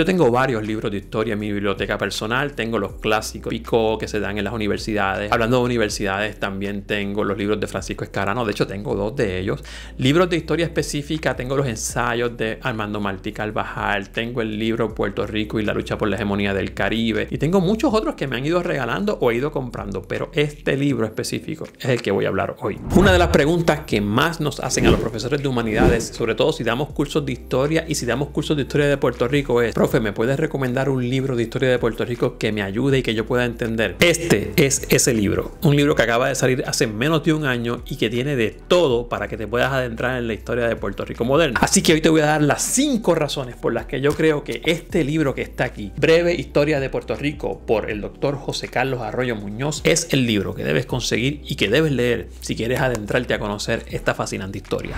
Yo tengo varios libros de historia en mi biblioteca personal, tengo los clásicos pico que se dan en las universidades. Hablando de universidades, también tengo los libros de Francisco Escarano, de hecho tengo dos de ellos. Libros de historia específica, tengo los ensayos de Armando Martí Carvajal, tengo el libro Puerto Rico y la lucha por la hegemonía del Caribe, y tengo muchos otros que me han ido regalando o he ido comprando, pero este libro específico es el que voy a hablar hoy. Una de las preguntas que más nos hacen a los profesores de humanidades, sobre todo si damos cursos de historia y si damos cursos de historia de Puerto Rico, es, ¿me puedes recomendar un libro de historia de Puerto Rico que me ayude y que yo pueda entender? Este es ese libro, un libro que acaba de salir hace menos de un año y que tiene de todo para que te puedas adentrar en la historia de Puerto Rico moderna. Así que hoy te voy a dar las cinco razones por las que yo creo que este libro que está aquí, Breve Historia de Puerto Rico por el doctor José Carlos Arroyo Muñoz, es el libro que debes conseguir y que debes leer si quieres adentrarte a conocer esta fascinante historia.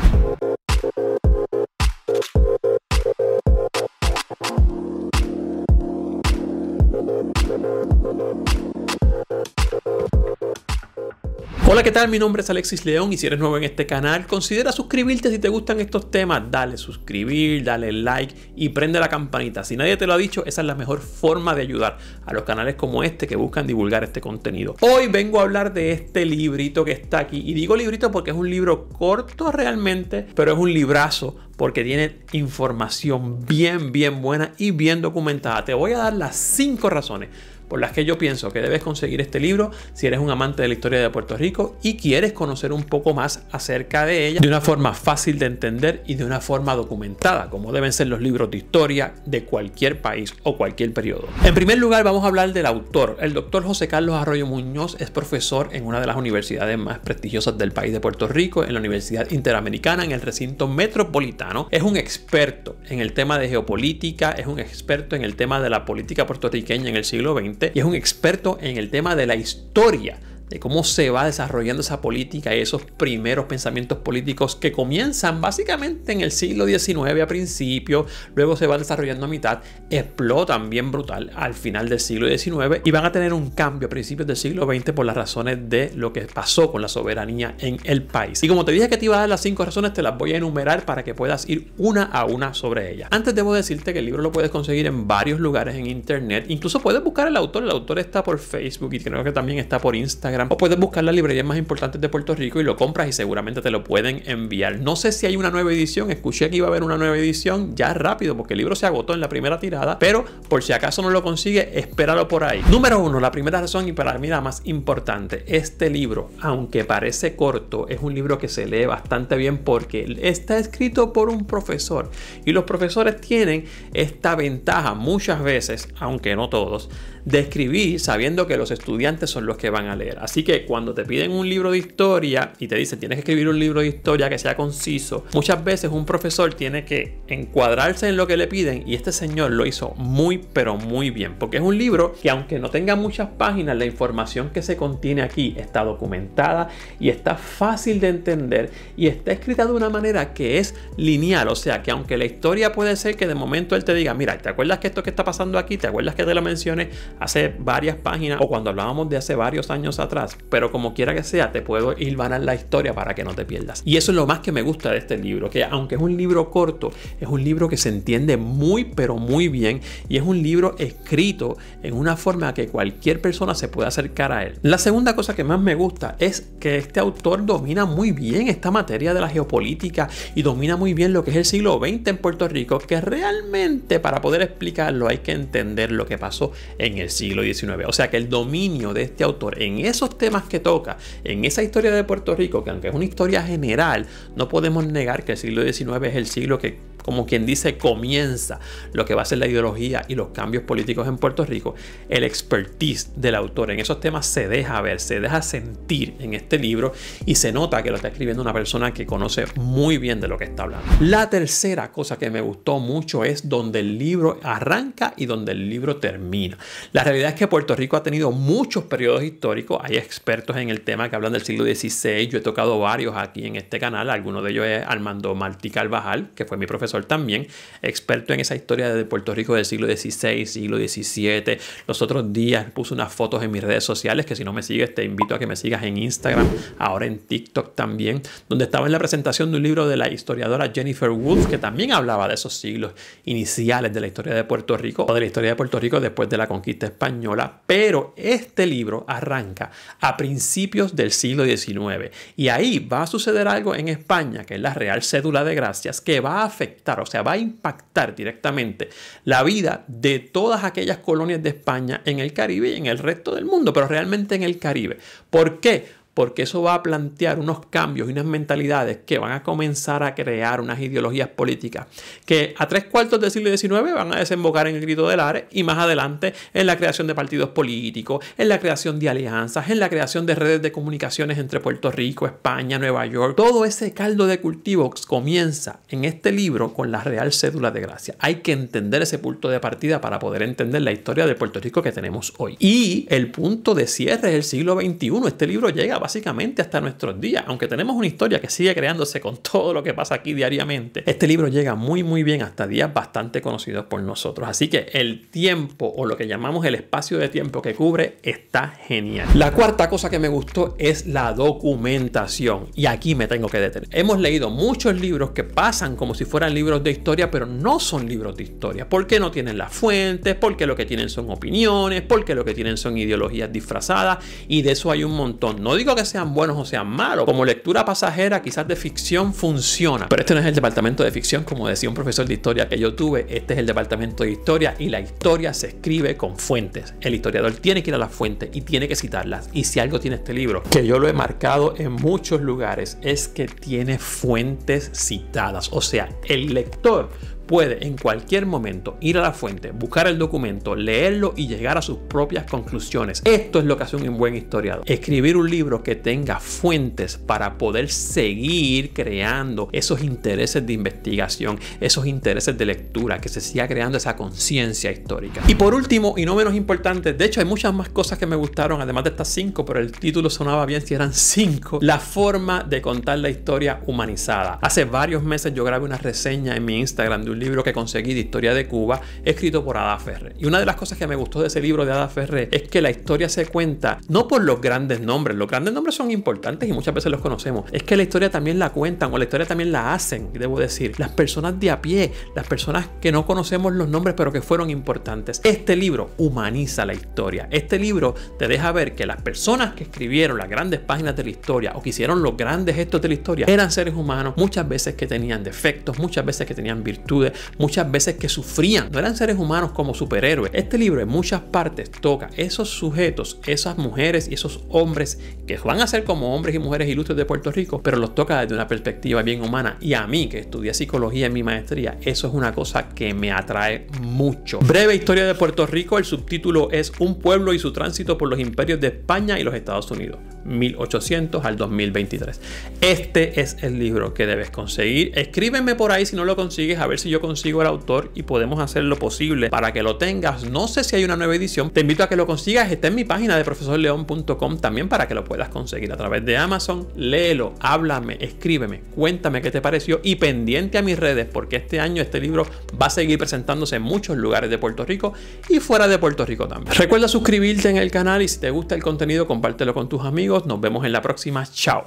Hola, ¿qué tal? Mi nombre es Alexis León y si eres nuevo en este canal, considera suscribirte si te gustan estos temas. Dale suscribir, dale like y prende la campanita. Si nadie te lo ha dicho, esa es la mejor forma de ayudar a los canales como este que buscan divulgar este contenido. Hoy vengo a hablar de este librito que está aquí. Y digo librito porque es un libro corto realmente, pero es un librazo porque tiene información bien, bien buena y bien documentada. Te voy a dar las 5 razones por las que yo pienso que debes conseguir este libro si eres un amante de la historia de Puerto Rico y quieres conocer un poco más acerca de ella de una forma fácil de entender y de una forma documentada, como deben ser los libros de historia de cualquier país o cualquier periodo. En primer lugar, vamos a hablar del autor. El doctor José Carlos Arroyo Muñoz es profesor en una de las universidades más prestigiosas del país de Puerto Rico, en la Universidad Interamericana, en el recinto metropolitano. Es un experto en el tema de geopolítica, es un experto en el tema de la política puertorriqueña en el siglo XX y es un experto en el tema de la historia cómo se va desarrollando esa política y esos primeros pensamientos políticos que comienzan básicamente en el siglo XIX a principio, luego se va desarrollando a mitad, explotan bien brutal al final del siglo XIX y van a tener un cambio a principios del siglo XX por las razones de lo que pasó con la soberanía en el país. Y como te dije que te iba a dar las cinco razones, te las voy a enumerar para que puedas ir una a una sobre ellas. Antes debo decirte que el libro lo puedes conseguir en varios lugares en internet, incluso puedes buscar al autor, el autor está por Facebook y creo que también está por Instagram o puedes buscar la librería más importantes de Puerto Rico y lo compras y seguramente te lo pueden enviar. No sé si hay una nueva edición, escuché que iba a haber una nueva edición ya rápido porque el libro se agotó en la primera tirada, pero por si acaso no lo consigue, espéralo por ahí. Número uno, la primera razón y para mí la más importante, este libro, aunque parece corto, es un libro que se lee bastante bien porque está escrito por un profesor y los profesores tienen esta ventaja muchas veces, aunque no todos, de escribir sabiendo que los estudiantes son los que van a leer. Así que cuando te piden un libro de historia y te dicen tienes que escribir un libro de historia que sea conciso, muchas veces un profesor tiene que encuadrarse en lo que le piden y este señor lo hizo muy pero muy bien, porque es un libro que aunque no tenga muchas páginas, la información que se contiene aquí está documentada y está fácil de entender y está escrita de una manera que es lineal, o sea que aunque la historia puede ser que de momento él te diga, mira, ¿te acuerdas que esto que está pasando aquí, te acuerdas que te lo mencioné hace varias páginas o cuando hablábamos de hace varios años atrás? pero como quiera que sea, te puedo ir hilvanar la historia para que no te pierdas. Y eso es lo más que me gusta de este libro, que aunque es un libro corto, es un libro que se entiende muy, pero muy bien, y es un libro escrito en una forma que cualquier persona se pueda acercar a él. La segunda cosa que más me gusta es que este autor domina muy bien esta materia de la geopolítica y domina muy bien lo que es el siglo XX en Puerto Rico, que realmente para poder explicarlo hay que entender lo que pasó en el siglo XIX. O sea que el dominio de este autor en eso temas que toca, en esa historia de Puerto Rico, que aunque es una historia general, no podemos negar que el siglo XIX es el siglo que como quien dice, comienza lo que va a ser la ideología y los cambios políticos en Puerto Rico, el expertise del autor en esos temas se deja ver, se deja sentir en este libro y se nota que lo está escribiendo una persona que conoce muy bien de lo que está hablando. La tercera cosa que me gustó mucho es donde el libro arranca y donde el libro termina. La realidad es que Puerto Rico ha tenido muchos periodos históricos, hay expertos en el tema que hablan del siglo XVI, yo he tocado varios aquí en este canal, alguno de ellos es Armando Martí Carvajal, que fue mi profesor también, experto en esa historia de Puerto Rico del siglo XVI, siglo XVII. Los otros días puse unas fotos en mis redes sociales, que si no me sigues te invito a que me sigas en Instagram, ahora en TikTok también, donde estaba en la presentación de un libro de la historiadora Jennifer Woods que también hablaba de esos siglos iniciales de la historia de Puerto Rico o de la historia de Puerto Rico después de la conquista española. Pero este libro arranca a principios del siglo XIX y ahí va a suceder algo en España, que es la Real Cédula de Gracias, que va a afectar o sea, va a impactar directamente la vida de todas aquellas colonias de España en el Caribe y en el resto del mundo, pero realmente en el Caribe. ¿Por qué? porque eso va a plantear unos cambios y unas mentalidades que van a comenzar a crear unas ideologías políticas que a tres cuartos del siglo XIX van a desembocar en el grito del Ares y más adelante en la creación de partidos políticos, en la creación de alianzas, en la creación de redes de comunicaciones entre Puerto Rico, España, Nueva York. Todo ese caldo de cultivo comienza en este libro con la Real Cédula de Gracia. Hay que entender ese punto de partida para poder entender la historia de Puerto Rico que tenemos hoy. Y el punto de cierre es el siglo XXI. Este libro llega básicamente hasta nuestros días. Aunque tenemos una historia que sigue creándose con todo lo que pasa aquí diariamente, este libro llega muy muy bien hasta días bastante conocidos por nosotros. Así que el tiempo o lo que llamamos el espacio de tiempo que cubre está genial. La cuarta cosa que me gustó es la documentación y aquí me tengo que detener. Hemos leído muchos libros que pasan como si fueran libros de historia, pero no son libros de historia. Porque no tienen las fuentes, porque lo que tienen son opiniones, porque lo que tienen son ideologías disfrazadas y de eso hay un montón. No digo que sean buenos o sean malos. Como lectura pasajera, quizás de ficción funciona. Pero este no es el departamento de ficción, como decía un profesor de historia que yo tuve. Este es el departamento de historia y la historia se escribe con fuentes. El historiador tiene que ir a las fuentes y tiene que citarlas. Y si algo tiene este libro, que yo lo he marcado en muchos lugares, es que tiene fuentes citadas. O sea, el lector puede en cualquier momento ir a la fuente, buscar el documento, leerlo y llegar a sus propias conclusiones. Esto es lo que hace un buen historiador. Escribir un libro que tenga fuentes para poder seguir creando esos intereses de investigación, esos intereses de lectura, que se siga creando esa conciencia histórica. Y por último, y no menos importante, de hecho hay muchas más cosas que me gustaron, además de estas cinco, pero el título sonaba bien si eran cinco, la forma de contar la historia humanizada. Hace varios meses yo grabé una reseña en mi Instagram de un libro que conseguí de historia de Cuba, escrito por Ada Ferrer. Y una de las cosas que me gustó de ese libro de Ada Ferrer es que la historia se cuenta no por los grandes nombres, los grandes nombres son importantes y muchas veces los conocemos, es que la historia también la cuentan o la historia también la hacen, debo decir, las personas de a pie, las personas que no conocemos los nombres pero que fueron importantes. Este libro humaniza la historia, este libro te deja ver que las personas que escribieron las grandes páginas de la historia o que hicieron los grandes gestos de la historia eran seres humanos muchas veces que tenían defectos, muchas veces que tenían virtudes, muchas veces que sufrían. No eran seres humanos como superhéroes. Este libro en muchas partes toca esos sujetos, esas mujeres y esos hombres que van a ser como hombres y mujeres ilustres de Puerto Rico, pero los toca desde una perspectiva bien humana. Y a mí, que estudié psicología en mi maestría, eso es una cosa que me atrae mucho. Breve historia de Puerto Rico, el subtítulo es Un pueblo y su tránsito por los imperios de España y los Estados Unidos, 1800 al 2023. Este es el libro que debes conseguir. Escríbeme por ahí si no lo consigues, a ver si yo consigo el autor y podemos hacer lo posible para que lo tengas. No sé si hay una nueva edición. Te invito a que lo consigas. Está en mi página de profesorleón.com también para que lo puedas conseguir a través de Amazon. Léelo, háblame, escríbeme, cuéntame qué te pareció y pendiente a mis redes porque este año este libro va a seguir presentándose en muchos lugares de Puerto Rico y fuera de Puerto Rico también. Recuerda suscribirte en el canal y si te gusta el contenido compártelo con tus amigos. Nos vemos en la próxima. Chao.